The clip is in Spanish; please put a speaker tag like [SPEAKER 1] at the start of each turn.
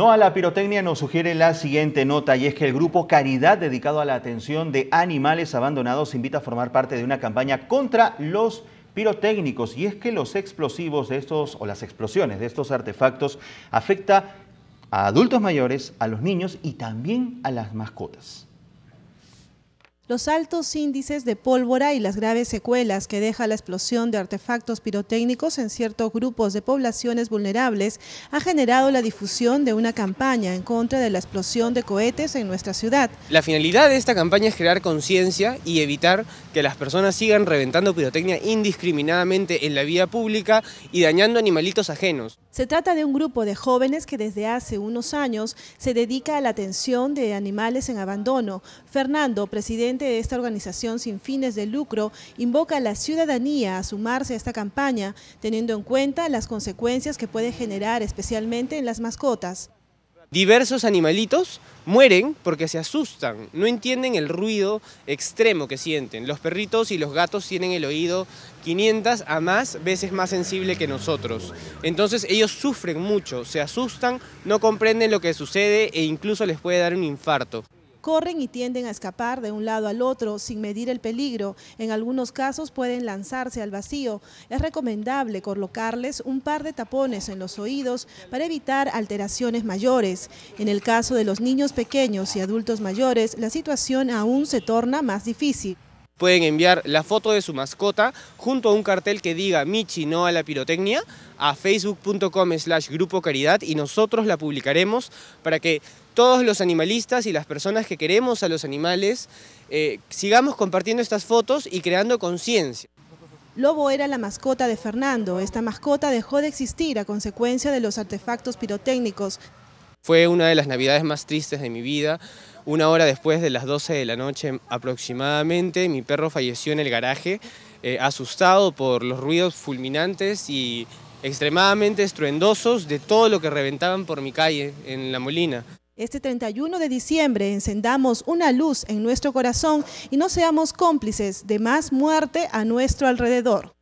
[SPEAKER 1] No a la pirotecnia nos sugiere la siguiente nota y es que el grupo Caridad dedicado a la atención de animales abandonados invita a formar parte de una campaña contra los pirotécnicos y es que los explosivos de estos o las explosiones de estos artefactos afecta a adultos mayores, a los niños y también a las mascotas
[SPEAKER 2] los altos índices de pólvora y las graves secuelas que deja la explosión de artefactos pirotécnicos en ciertos grupos de poblaciones vulnerables ha generado la difusión de una campaña en contra de la explosión de cohetes en nuestra ciudad.
[SPEAKER 3] La finalidad de esta campaña es crear conciencia y evitar que las personas sigan reventando pirotecnia indiscriminadamente en la vía pública y dañando animalitos ajenos.
[SPEAKER 2] Se trata de un grupo de jóvenes que desde hace unos años se dedica a la atención de animales en abandono. Fernando, presidente de esta organización sin fines de lucro invoca a la ciudadanía a sumarse a esta campaña, teniendo en cuenta las consecuencias que puede generar especialmente en las mascotas.
[SPEAKER 3] Diversos animalitos mueren porque se asustan, no entienden el ruido extremo que sienten. Los perritos y los gatos tienen el oído 500 a más veces más sensible que nosotros. Entonces ellos sufren mucho, se asustan, no comprenden lo que sucede e incluso les puede dar un infarto
[SPEAKER 2] corren y tienden a escapar de un lado al otro sin medir el peligro. En algunos casos pueden lanzarse al vacío. Es recomendable colocarles un par de tapones en los oídos para evitar alteraciones mayores. En el caso de los niños pequeños y adultos mayores, la situación aún se torna más difícil
[SPEAKER 3] pueden enviar la foto de su mascota junto a un cartel que diga Michi no a la pirotecnia a facebook.com slash grupo caridad y nosotros la publicaremos para que todos los animalistas y las personas que queremos a los animales eh, sigamos compartiendo estas fotos y creando conciencia.
[SPEAKER 2] Lobo era la mascota de Fernando. Esta mascota dejó de existir a consecuencia de los artefactos pirotécnicos
[SPEAKER 3] fue una de las navidades más tristes de mi vida. Una hora después de las 12 de la noche aproximadamente, mi perro falleció en el garaje, eh, asustado por los ruidos fulminantes y extremadamente estruendosos de todo lo que reventaban por mi calle en La Molina.
[SPEAKER 2] Este 31 de diciembre encendamos una luz en nuestro corazón y no seamos cómplices de más muerte a nuestro alrededor.